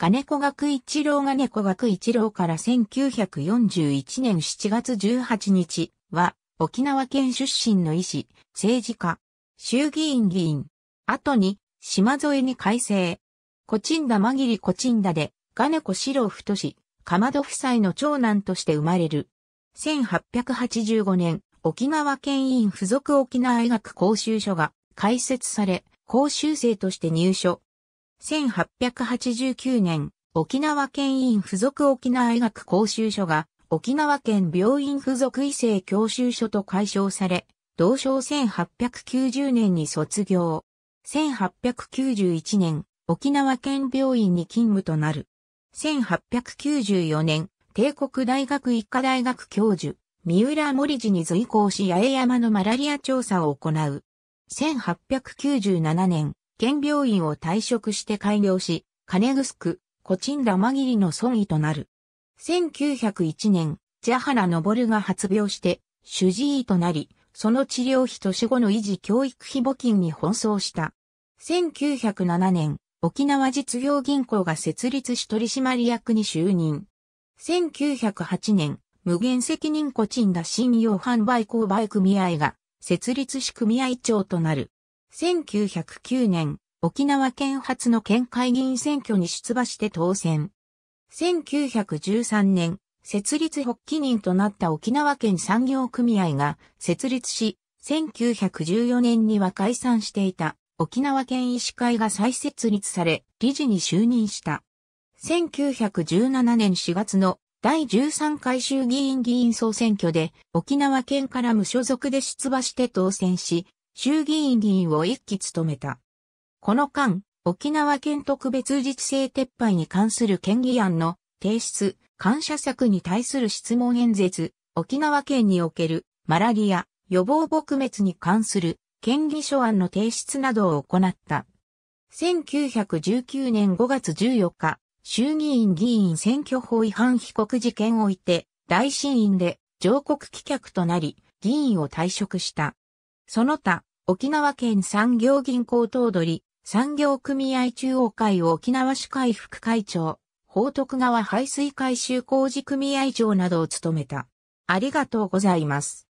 金子学一郎金子学一郎から1941年7月18日は、沖縄県出身の医師、政治家、衆議院議員、後に、島添に改正。コチンダマりリコチンダで、金子四郎太し、かまど夫妻の長男として生まれる。1885年、沖縄県院附属沖縄医学講習所が開設され、講習生として入所、1889年、沖縄県院附属沖縄医学講習所が沖縄県病院附属医生教習所と解消され、同省1890年に卒業。1891年、沖縄県病院に勤務となる。1894年、帝国大学医科大学教授、三浦森寺に随行し八重山のマラリア調査を行う。1897年、県病院を退職して開業し、金城区、コチンラマギリの村医となる。1901年、ジャハノボルが発病して、主治医となり、その治療費と死後の維持教育費募金に奔走した。1907年、沖縄実業銀行が設立し取締役に就任。1908年、無限責任ちんだ信用販売購買組合が設立し組合長となる。1909年、沖縄県初の県会議員選挙に出馬して当選。1913年、設立発起人となった沖縄県産業組合が設立し、1914年には解散していた沖縄県医師会が再設立され、理事に就任した。1917年4月の第13回衆議院議員総選挙で沖縄県から無所属で出馬して当選し、衆議院議員を一期務めた。この間、沖縄県特別自治制撤廃に関する県議案の提出、感謝策に対する質問演説、沖縄県におけるマラリア予防撲滅に関する県議書案の提出などを行った。1919年5月14日、衆議院議員選挙法違反被告事件を置いて、大審院で上告棄却となり、議員を退職した。その他、沖縄県産業銀行頭取、産業組合中央会沖縄市会副会長、報徳川排水改修工事組合長などを務めた。ありがとうございます。